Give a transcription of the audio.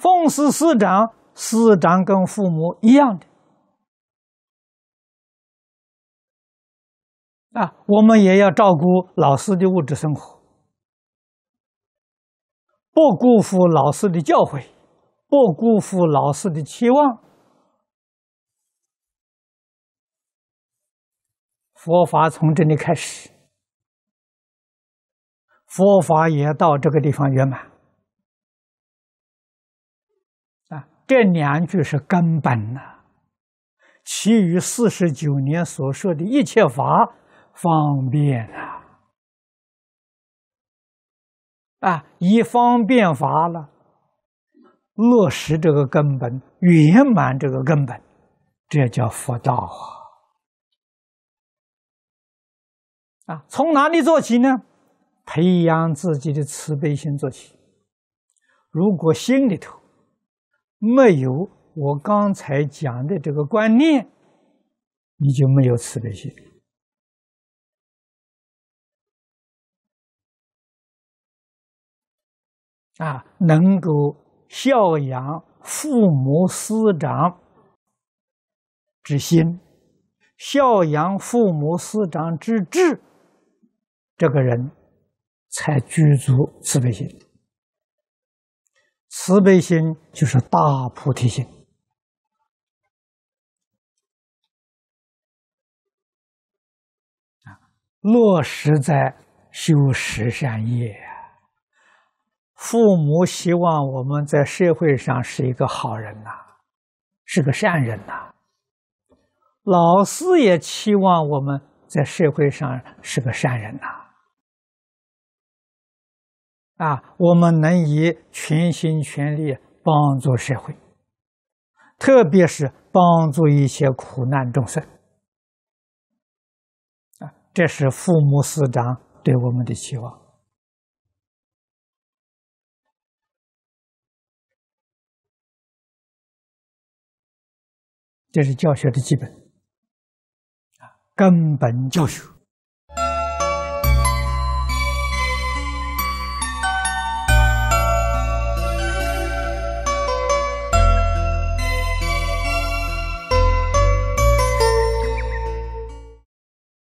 奉师师长，师长跟父母一样的啊，我们也要照顾老师的物质生活，不辜负老师的教诲，不辜负老师的期望。佛法从这里开始，佛法也到这个地方圆满。啊，这两句是根本呐，其余四十九年所说的一切法方便啊，啊，以方便法了，落实这个根本，圆满这个根本，这叫佛道啊。啊，从哪里做起呢？培养自己的慈悲心做起。如果心里头……没有我刚才讲的这个观念，你就没有慈悲心啊！能够孝养父母师长之心，孝养父母师长之志，这个人才具足慈悲心。慈悲心就是大菩提心落实在修十善业。父母希望我们在社会上是一个好人呐，是个善人呐。老师也期望我们在社会上是个善人呐。啊，我们能以全心全力帮助社会，特别是帮助一些苦难众生。啊，这是父母师长对我们的期望。这是教学的基本啊，根本教学。